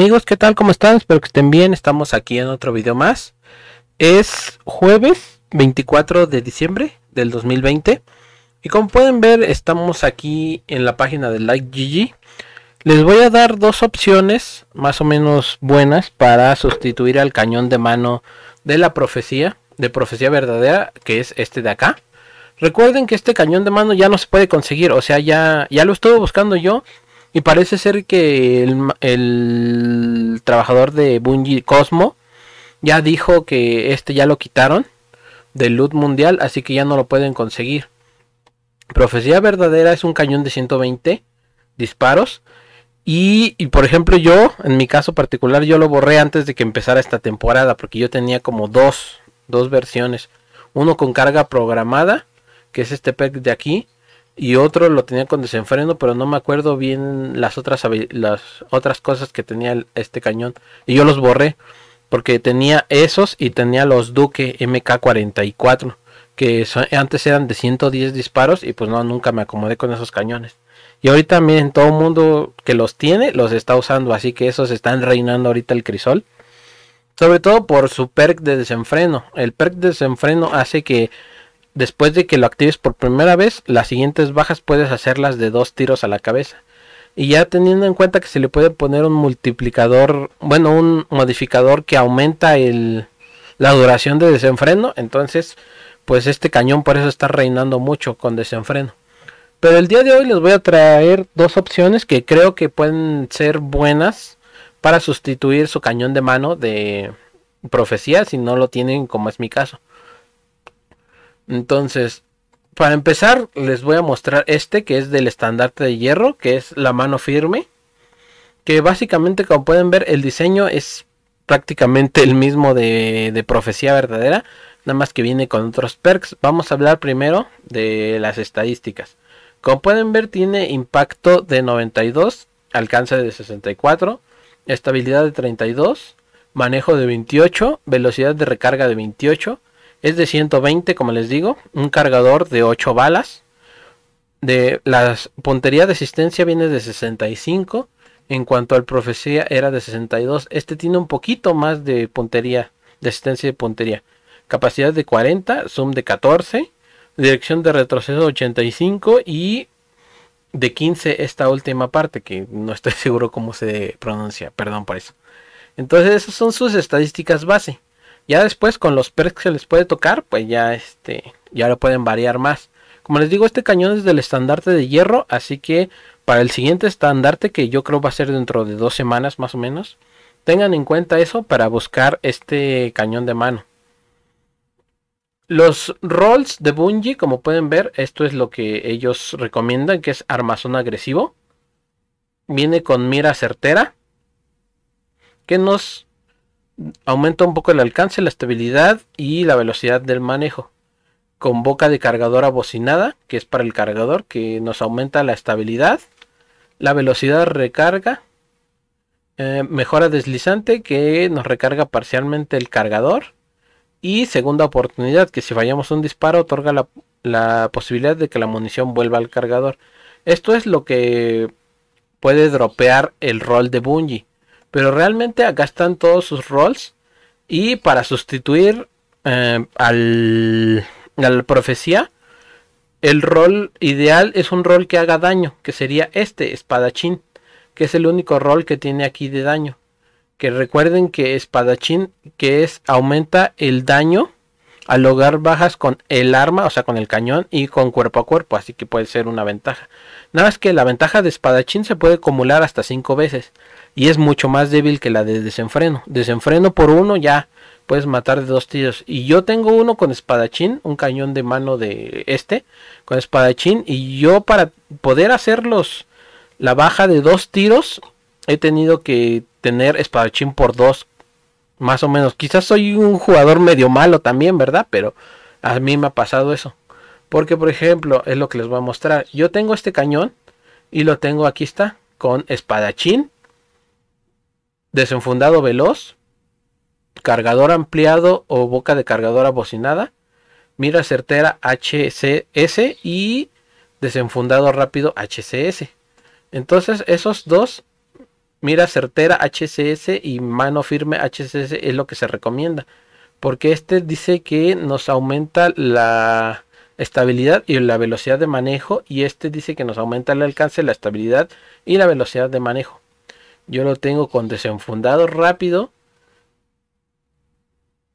Amigos, ¿qué tal? ¿Cómo están? Espero que estén bien. Estamos aquí en otro video más. Es jueves 24 de diciembre del 2020. Y como pueden ver, estamos aquí en la página de GG. Les voy a dar dos opciones más o menos buenas para sustituir al cañón de mano de la profecía, de profecía verdadera, que es este de acá. Recuerden que este cañón de mano ya no se puede conseguir, o sea, ya, ya lo estuve buscando yo y parece ser que el, trabajador de Bungie Cosmo ya dijo que este ya lo quitaron del loot mundial, así que ya no lo pueden conseguir. Profecía verdadera es un cañón de 120 disparos. Y, y, por ejemplo, yo, en mi caso particular, yo lo borré antes de que empezara esta temporada, porque yo tenía como dos, dos versiones. Uno con carga programada, que es este pack de aquí, y otro lo tenía con desenfreno, pero no me acuerdo bien las otras las otras cosas que tenía este cañón y yo los borré porque tenía esos y tenía los Duque MK44 que antes eran de 110 disparos y pues no nunca me acomodé con esos cañones. Y ahorita también todo el mundo que los tiene los está usando, así que esos están reinando ahorita el crisol. Sobre todo por su perk de desenfreno. El perk de desenfreno hace que después de que lo actives por primera vez, las siguientes bajas puedes hacerlas de dos tiros a la cabeza. Y ya teniendo en cuenta que se le puede poner un multiplicador, bueno, un modificador que aumenta la duración de desenfreno, entonces pues este cañón por eso está reinando mucho con desenfreno. Pero el día de hoy les voy a traer dos opciones que creo que pueden ser buenas para sustituir su cañón de mano de profecía si no lo tienen como es mi caso. Entonces, para empezar, les voy a mostrar este que es del estandarte de hierro, que es la mano firme. Que básicamente, como pueden ver, el diseño es prácticamente el mismo de, profecía verdadera, nada más que viene con otros perks. Vamos a hablar primero de las estadísticas. Como pueden ver, tiene impacto de 92, alcance de 64, estabilidad de 32, manejo de 28, velocidad de recarga de 28, es de 120, como les digo, un cargador de 8 balas. De las puntería de asistencia viene de 65. En cuanto al profecía era de 62. Este tiene un poquito más de puntería, de asistencia de puntería. Capacidad de 40, zoom de 14, dirección de retroceso 85 y de 15 esta última parte que no estoy seguro cómo se pronuncia, perdón por eso. Entonces esas son sus estadísticas base. Ya después con los perks que les puede tocar, pues ya este, ya lo pueden variar más. Como les digo, este cañón es del estandarte de hierro, así que para el siguiente estandarte que yo creo va a ser dentro de dos semanas más o menos, tengan en cuenta eso para buscar este cañón de mano. Los rolls de Bungie, como pueden ver, esto es lo que ellos recomiendan, que es armazón agresivo. Viene con mira certera, que nos aumenta un poco el alcance, la estabilidad y la velocidad del manejo. Con boca de cargador abocinada, que es para el cargador, que nos aumenta la estabilidad, la velocidad recarga, eh, mejora deslizante, que nos recarga parcialmente el cargador, y segunda oportunidad, que si fallamos un disparo, otorga la posibilidad de que la munición vuelva al cargador. Esto es lo que puede dropear el rol de Bungie pero realmente acá están todos sus roles. Y para sustituir eh, al, la profecía, el rol ideal es un rol que haga daño, que sería este, espadachín, que es el único rol que tiene aquí de daño. Que recuerden que espadachín, que es aumenta el daño al lograr bajas con el arma, o sea, con el cañón y con cuerpo a cuerpo, así que puede ser una ventaja. Nada más que la ventaja de espadachín se puede acumular hasta 5 veces y es mucho más débil que la de desenfreno. Desenfreno por uno ya puedes matar de dos tiros. Y yo tengo uno con espadachín, un cañón de mano de este, con espadachín. Y yo para poder hacerlos la baja de dos tiros, he tenido que tener espadachín por dos, más o menos. Quizás soy un jugador medio malo también, ¿verdad? Pero a mí me ha pasado eso. Porque, por ejemplo, es lo que les voy a mostrar. Yo tengo este cañón y lo tengo, aquí está, con espadachín desenfundado veloz, cargador ampliado o boca de cargadora bocinada, mira certera HCS y desenfundado rápido HCS. Entonces esos dos, mira certera HCS y mano firme HCS es lo que se recomienda. Porque este dice que nos aumenta la estabilidad y la velocidad de manejo y este dice que nos aumenta el alcance, la estabilidad y la velocidad de manejo. Yo lo tengo con desenfundado rápido.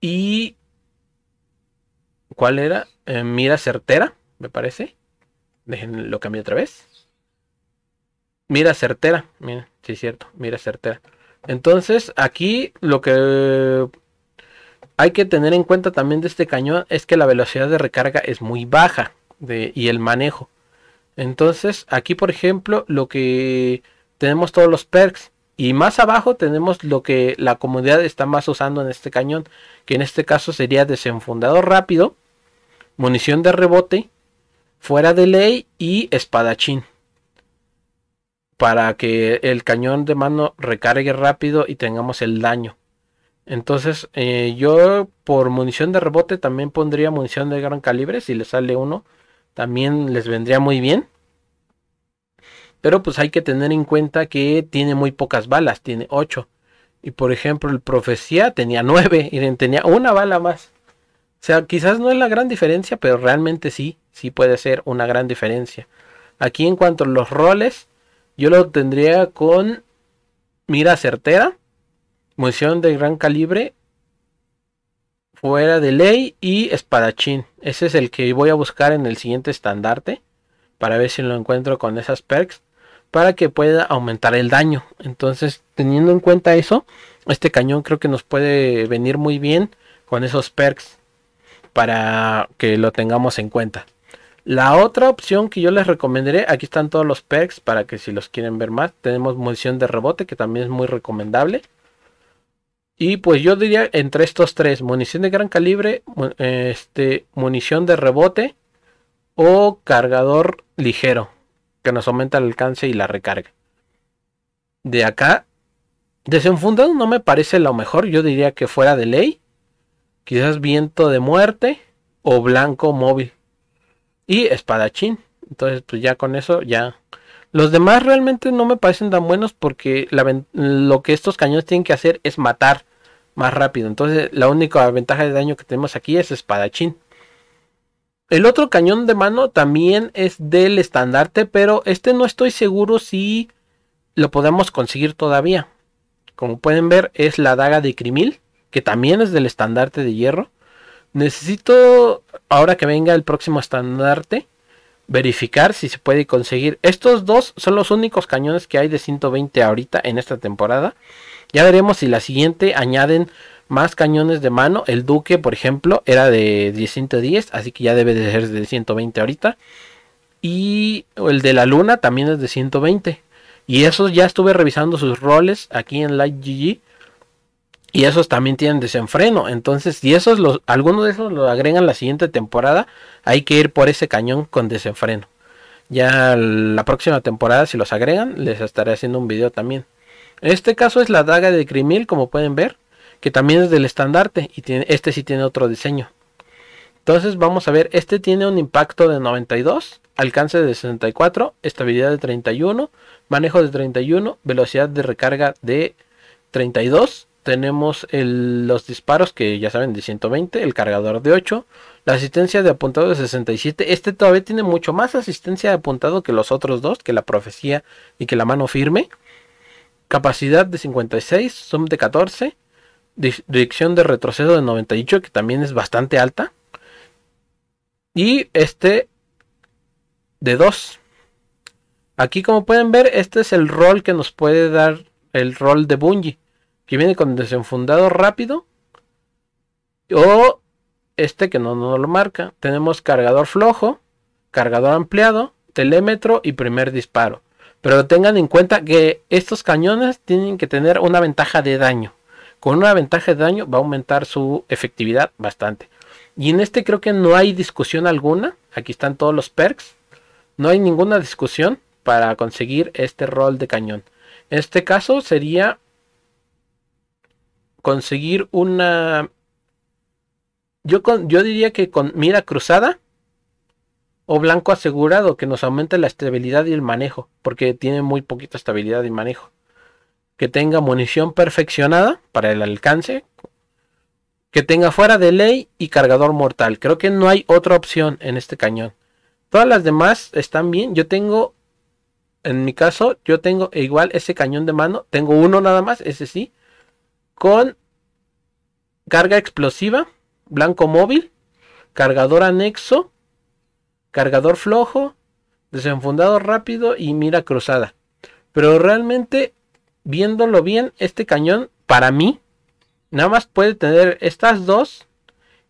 Y... ¿Cuál era? Eh, mira certera, me parece. Dejen, lo cambio otra vez. Mira certera. Mira, sí es cierto. Mira certera. Entonces, aquí lo que hay que tener en cuenta también de este cañón es que la velocidad de recarga es muy baja de, y el manejo. Entonces, aquí por ejemplo, lo que tenemos todos los perks. Y más abajo tenemos lo que la comunidad está más usando en este cañón, que en este caso sería desenfundado rápido, munición de rebote, fuera de ley y espadachín. Para que el cañón de mano recargue rápido y tengamos el daño. Entonces eh, yo por munición de rebote también pondría munición de gran calibre, si le sale uno, también les vendría muy bien. Pero pues hay que tener en cuenta que tiene muy pocas balas, tiene 8. Y por ejemplo, el Profecía tenía 9 y tenía una bala más. O sea, quizás no es la gran diferencia, pero realmente sí, sí puede ser una gran diferencia. Aquí en cuanto a los roles, yo lo tendría con mira certera, munición de gran calibre, fuera de ley y espadachín. Ese es el que voy a buscar en el siguiente estandarte para ver si lo encuentro con esas perks para que pueda aumentar el daño. Entonces, teniendo en cuenta eso, este cañón creo que nos puede venir muy bien con esos perks para que lo tengamos en cuenta. La otra opción que yo les recomendaré, aquí están todos los perks para que si los quieren ver más, tenemos munición de rebote que también es muy recomendable. Y pues yo diría entre estos tres, munición de gran calibre, eh, este, munición de rebote o cargador ligero que nos aumenta el alcance y la recarga. De acá, desenfundado no me parece lo mejor, yo diría que fuera de ley, quizás viento de muerte o blanco móvil y espadachín. Entonces, pues ya con eso, ya. Los demás realmente no me parecen tan buenos porque lo que estos cañones tienen que hacer es matar más rápido. Entonces, la única ventaja de daño que tenemos aquí es espadachín. El otro cañón de mano también es del estandarte, pero este no estoy seguro si lo podemos conseguir todavía. Como pueden ver, es la daga de Crimil, que también es del estandarte de hierro. Necesito, ahora que venga el próximo estandarte, verificar si se puede conseguir. Estos dos son los únicos cañones que hay de 120 ahorita en esta temporada. Ya veremos si la siguiente añaden más cañones de mano. El Duque, por ejemplo, era de 110, así que ya debe de ser de 120 ahorita. Y el de la Luna también es de 120. Y esos ya estuve revisando sus roles aquí en Light GG. Y esos también tienen desenfreno. Entonces, si esos algunos de esos los agregan la siguiente temporada, hay que ir por ese cañón con desenfreno. Ya la próxima temporada, si los agregan, les estaré haciendo un video también. en Este caso es la daga de Crimil, como pueden ver que también es del estandarte y tiene, este sí tiene otro diseño. Entonces vamos a ver, este tiene un impacto de 92, alcance de 64, estabilidad de 31, manejo de 31, velocidad de recarga de 32. Tenemos los disparos que ya saben de 120, el cargador de 8, la asistencia de apuntado de 67. Este todavía tiene mucho más asistencia de apuntado que los otros dos, que la profecía y que la mano firme. Capacidad de 56, zoom de 14, Dirección de retroceso de 98, que también es bastante alta. Y este de 2. Aquí como pueden ver, este es el rol que nos puede dar el rol de Bungie. Que viene con desenfundado rápido. O este que no nos lo marca. Tenemos cargador flojo, cargador ampliado, telémetro y primer disparo. Pero tengan en cuenta que estos cañones tienen que tener una ventaja de daño con una ventaja de daño va a aumentar su efectividad bastante. Y en este creo que no hay discusión alguna. Aquí están todos los perks. No hay ninguna discusión para conseguir este rol de cañón. En este caso sería conseguir una... Yo, yo diría que con mira cruzada o blanco asegurado que nos aumente la estabilidad y el manejo, porque tiene muy poquita estabilidad y manejo que tenga munición perfeccionada para el alcance, que tenga fuera de ley y cargador mortal. Creo que no hay otra opción en este cañón. Todas las demás están bien. Yo tengo, en mi caso, yo tengo igual ese cañón de mano. Tengo uno nada más, ese sí. Con carga explosiva, blanco móvil, cargador anexo, cargador flojo, desenfundado rápido y mira cruzada. Pero realmente viéndolo bien, este cañón, para mí, nada más puede tener estas dos.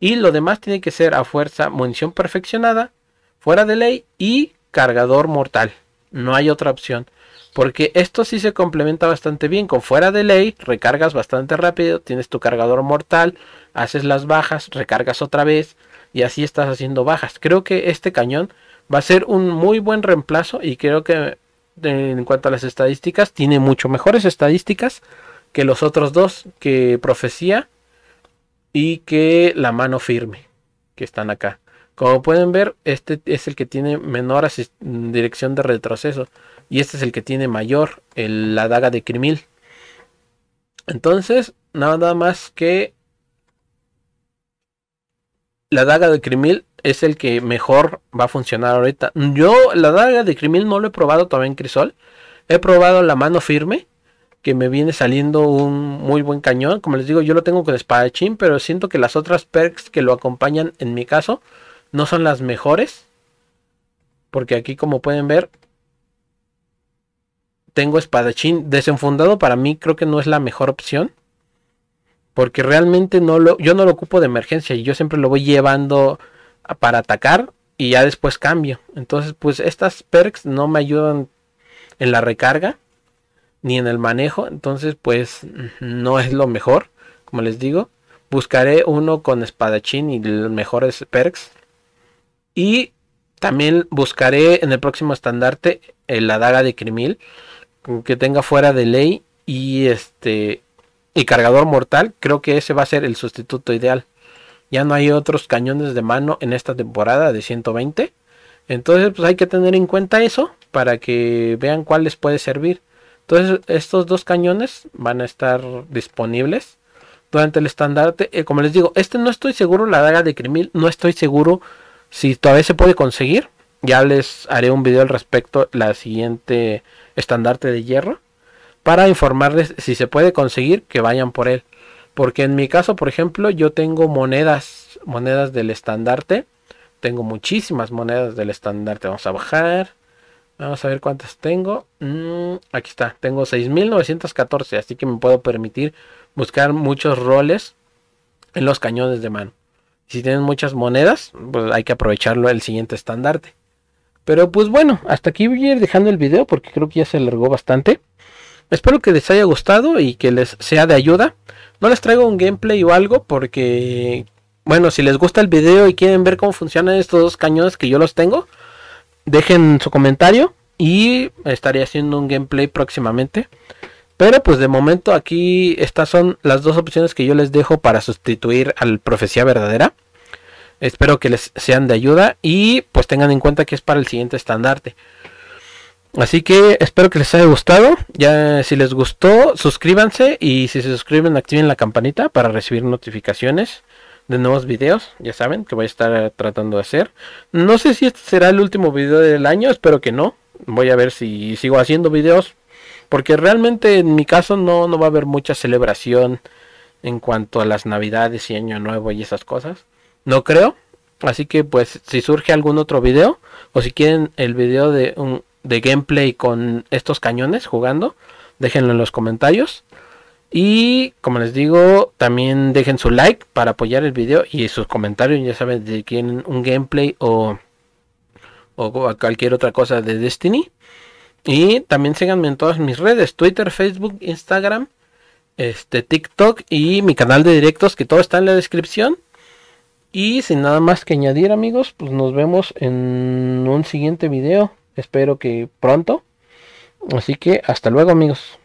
Y lo demás tiene que ser a fuerza munición perfeccionada, fuera de ley y cargador mortal. No hay otra opción. Porque esto sí se complementa bastante bien con fuera de ley, recargas bastante rápido, tienes tu cargador mortal, haces las bajas, recargas otra vez y así estás haciendo bajas. Creo que este cañón va a ser un muy buen reemplazo y creo que en cuanto a las estadísticas, tiene mucho mejores estadísticas que los otros dos, que Profecía y que La Mano Firme, que están acá. Como pueden ver, este es el que tiene menor dirección de retroceso y este es el que tiene mayor, la daga de Crimil. Entonces, nada más que la daga de Krimil es el que mejor va a funcionar ahorita. Yo la daga de Crimil no lo he probado todavía en Crisol. He probado la mano firme, que me viene saliendo un muy buen cañón. Como les digo, yo lo tengo con espadachín, pero siento que las otras perks que lo acompañan, en mi caso, no son las mejores. Porque aquí, como pueden ver, tengo espadachín desenfundado. Para mí creo que no es la mejor opción. Porque realmente no lo, yo no lo ocupo de emergencia y yo siempre lo voy llevando para atacar y ya después cambio. Entonces, pues estas perks no me ayudan en la recarga ni en el manejo, entonces pues no es lo mejor, como les digo. Buscaré uno con espadachín y los mejores perks. Y también buscaré en el próximo estandarte eh, la daga de crimil que tenga fuera de ley y este y cargador mortal, creo que ese va a ser el sustituto ideal. Ya no hay otros cañones de mano en esta temporada de 120. Entonces, pues hay que tener en cuenta eso para que vean cuál les puede servir. Entonces, estos dos cañones van a estar disponibles durante el estandarte. Eh, como les digo, este no estoy seguro, la daga de crimil, no estoy seguro si todavía se puede conseguir. Ya les haré un video al respecto la siguiente estandarte de hierro para informarles si se puede conseguir que vayan por él. Porque en mi caso, por ejemplo, yo tengo monedas, monedas del estandarte. Tengo muchísimas monedas del estandarte. Vamos a bajar. Vamos a ver cuántas tengo. Mm, aquí está. Tengo 6.914. Así que me puedo permitir buscar muchos roles en los cañones de mano. Si tienen muchas monedas, pues hay que aprovecharlo el siguiente estandarte. Pero pues bueno, hasta aquí voy a ir dejando el video porque creo que ya se alargó bastante. Espero que les haya gustado y que les sea de ayuda. No les traigo un gameplay o algo porque, bueno, si les gusta el video y quieren ver cómo funcionan estos dos cañones que yo los tengo, dejen su comentario y estaré haciendo un gameplay próximamente. Pero pues de momento aquí estas son las dos opciones que yo les dejo para sustituir al Profecía Verdadera. Espero que les sean de ayuda y pues tengan en cuenta que es para el siguiente estandarte. Así que espero que les haya gustado. Ya si les gustó, suscríbanse y si se suscriben activen la campanita para recibir notificaciones de nuevos videos. Ya saben que voy a estar tratando de hacer. No sé si este será el último video del año, espero que no. Voy a ver si sigo haciendo videos porque realmente en mi caso no, no va a haber mucha celebración en cuanto a las navidades y año nuevo y esas cosas. No creo. Así que pues si surge algún otro video o si quieren el video de un de gameplay con estos cañones jugando, déjenlo en los comentarios. Y como les digo, también dejen su like para apoyar el video y sus comentarios, ya saben, si quieren un gameplay o, o cualquier otra cosa de Destiny. Y también síganme en todas mis redes, Twitter, Facebook, Instagram, este, TikTok y mi canal de directos que todo está en la descripción. Y sin nada más que añadir amigos, pues nos vemos en un siguiente video. Espero que pronto. Así que hasta luego amigos.